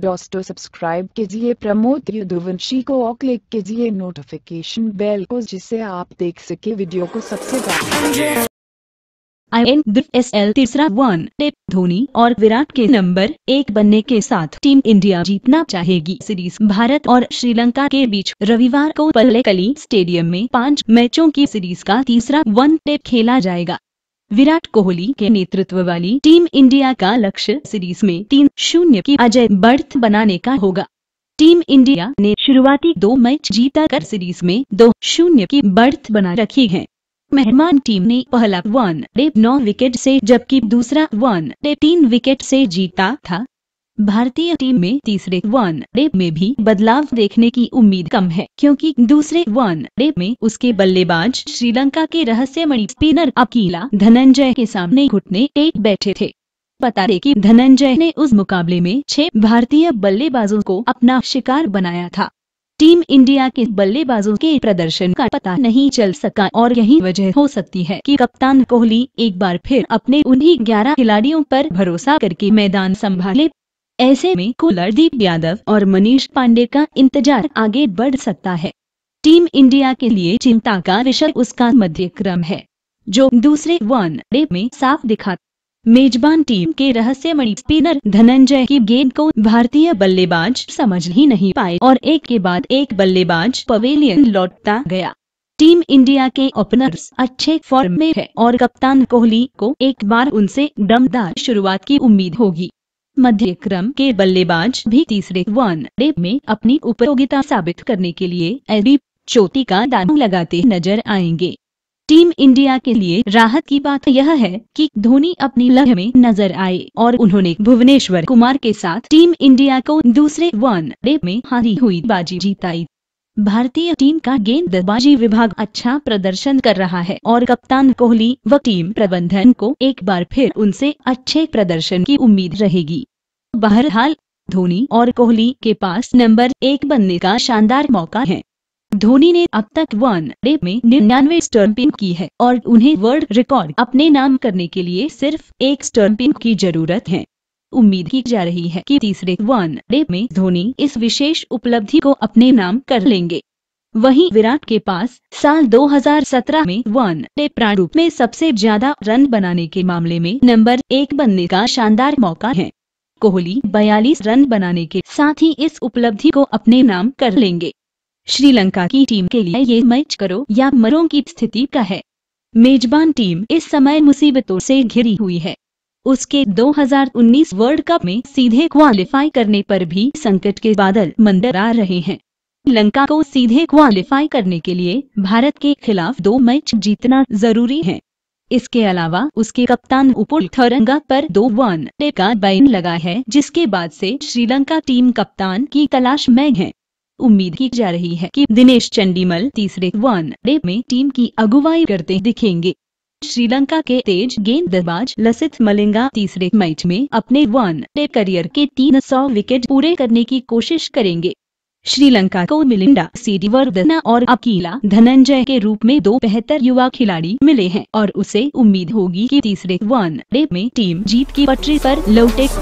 दोस्तों सब्सक्राइब कीजिए प्रमोद युद्धवंशी को और क्लिक कीजिए नोटिफिकेशन बेल को जिससे आप देख सके वीडियो को सबसे ज्यादा आई एन एस एल तीसरा वन टेप धोनी और विराट के नंबर एक बनने के साथ टीम इंडिया जीतना चाहेगी सीरीज भारत और श्रीलंका के बीच रविवार को पल्लेकली स्टेडियम में पाँच मैचों की सीरीज का तीसरा वन टेप खेला जाएगा विराट कोहली के नेतृत्व वाली टीम इंडिया का लक्ष्य सीरीज में तीन शून्य की अजय बर्थ बनाने का होगा टीम इंडिया ने शुरुआती दो मैच जीता कर सीरीज में दो शून्य की बर्थ बना रखी है मेहमान टीम ने पहला वन डे नौ विकेट से जबकि दूसरा वन डे तीन विकेट से जीता था भारतीय टीम में तीसरे वन डे में भी बदलाव देखने की उम्मीद कम है क्योंकि दूसरे वन डे में उसके बल्लेबाज श्रीलंका के रहस्यमणि स्पिनर अकीला धनंजय के सामने घुटने टेक बैठे थे बता दें कि धनंजय ने उस मुकाबले में छह भारतीय बल्लेबाजों को अपना शिकार बनाया था टीम इंडिया के बल्लेबाजों के प्रदर्शन का पता नहीं चल सका और यही वजह हो सकती है कि कप्तान कोहली एक बार फिर अपने उन्हीं 11 खिलाड़ियों पर भरोसा करके मैदान संभाले ऐसे में कुलदीप यादव और मनीष पांडे का इंतजार आगे बढ़ सकता है टीम इंडिया के लिए चिंता का विषय उसका मध्य क्रम है जो दूसरे वन डे में साफ दिखा मेजबान टीम के रहस्यमणि स्पिनर धनंजय की गेंद को भारतीय बल्लेबाज समझ ही नहीं पाए और एक के बाद एक बल्लेबाज पवेलियन लौटता गया टीम इंडिया के ओपनर्स अच्छे फॉर्म में है और कप्तान कोहली को एक बार उनसे दमदार शुरुआत की उम्मीद होगी मध्य क्रम के बल्लेबाज भी तीसरे वन डे में अपनी उपयोगिता साबित करने के लिए एडी चोटी का दान लगाते नजर आएंगे टीम इंडिया के लिए राहत की बात यह है कि धोनी अपनी लह में नजर आए और उन्होंने भुवनेश्वर कुमार के साथ टीम इंडिया को दूसरे वन डे में हारी हुई बाजी जीताई भारतीय टीम का गेंदबाजी विभाग अच्छा प्रदर्शन कर रहा है और कप्तान कोहली व टीम प्रबंधन को एक बार फिर उनसे अच्छे प्रदर्शन की उम्मीद रहेगी बहरहाल धोनी और कोहली के पास नंबर एक बनने का शानदार मौका है धोनी ने अब तक वन डे में निन्यानवे स्टम्पिंग की है और उन्हें वर्ल्ड रिकॉर्ड अपने नाम करने के लिए सिर्फ एक स्टम्पिंग की जरूरत है उम्मीद की जा रही है कि तीसरे वन डे में धोनी इस विशेष उपलब्धि को अपने नाम कर लेंगे वहीं विराट के पास साल 2017 में वन डे प्रारूप में सबसे ज्यादा रन बनाने के मामले में नंबर एक बनने का शानदार मौका है कोहली 42 रन बनाने के साथ ही इस उपलब्धि को अपने नाम कर लेंगे श्रीलंका की टीम के लिए ये मैच करो या मरो की स्थिति का है मेजबान टीम इस समय मुसीबतों से घिरी हुई है उसके 2019 वर्ल्ड कप में सीधे क्वालिफाई करने पर भी संकट के बादल मंडरा रहे हैं लंका को सीधे क्वालिफाई करने के लिए भारत के खिलाफ दो मैच जीतना जरूरी है इसके अलावा उसके कप्तान उपुल थरंगा पर दो वन डे का बैन लगा है जिसके बाद से श्रीलंका टीम कप्तान की तलाश में है उम्मीद की जा रही है कि दिनेश चंडीमल तीसरे वन डे में टीम की अगुवाई करते दिखेंगे श्रीलंका के तेज गेंदबाज लसित मलिंगा तीसरे मैच में अपने वन डे करियर के 300 विकेट पूरे करने की कोशिश करेंगे श्रीलंका को मिलिंडा सीरीवर्धना और अकीला धनंजय के रूप में दो बेहतर युवा खिलाड़ी मिले हैं और उसे उम्मीद होगी कि तीसरे वन डे में टीम जीत की पटरी पर लौटे